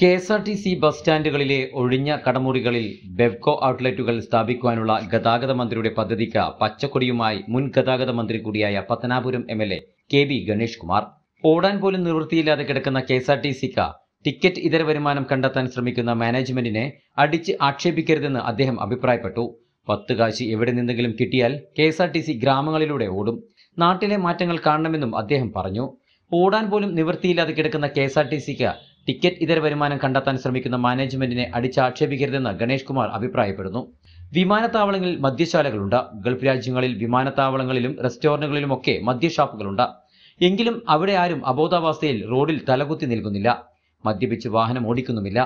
K S R T C bus സ്റ്റാൻഡുകളിലെ ഒഴിഞ്ഞ കടമുറികളിൽ ബെവ്കോ ഔട്ട്ലെറ്റുകൾ സ്ഥാപിക്കുവാനുള്ള ഗതാഗത മന്ത്രിയുടെ പദ്ധതിക്ക് പച്ചക്കൊടിയുമായി മുൻ ഗതാഗത മന്ത്രി കൂടിയായ Pathanapuram M L A K B Ganesh Kumar ഓടാൻ പോലും നിവൃത്തിയില്ലാതെ കിടക്കുന്ന കെ എസ് ആർ ടി സിക്ക് ടിക്കറ്റ് ഇതര വരുമാനം കണ്ടെത്താൻ ശ്രമിക്കുന്ന മാനേജ്മെന്റിനെ അടിച്ച് ആക്ഷേപിക്കരുതെന്ന് അദ്ദേഹം അഭിപ്രായപ്പെട്ടു പത്ത് കാശി എവിടെ നിന്നെങ്കിലും കിട്ടിയാൽ K S R T C ഗ്രാമങ്ങളിലൂടെ ഓടും നാട്ടിലെ മാറ്റങ്ങൾ കാണണമെന്നും അദ്ദേഹം പറഞ്ഞു ഓടാൻ പോലും നിവൃത്തിയില്ലാതെ കിടക്കുന്ന കെ എസ് ആർ ടി സിക്ക് ടിക്കറ്റ് ഇതര വരുമാനം കണ്ടെത്താൻ ശ്രമിക്കുന്ന മാനേജ്മെന്റിനെ അടിച്ചാക്ഷേപിക്കരുതെന്ന് ഗണേഷ് കുമാർ അഭിപ്രായപ്പെടുന്നു വിമാനത്താവളങ്ങളിൽ മദ്യശാലകളുണ്ട് ഗൾഫ് രാജ്യങ്ങളിൽ വിമാനത്താവളങ്ങളിലും ഒക്കെ മദ്യഷാപ്പുകളുണ്ട് എങ്കിലും അവിടെ ആരും അബോധാവസ്ഥയിൽ റോഡിൽ തലകുത്തി നിൽക്കുന്നില്ല മദ്യപിച്ച് വാഹനം ഓടിക്കുന്നുമില്ല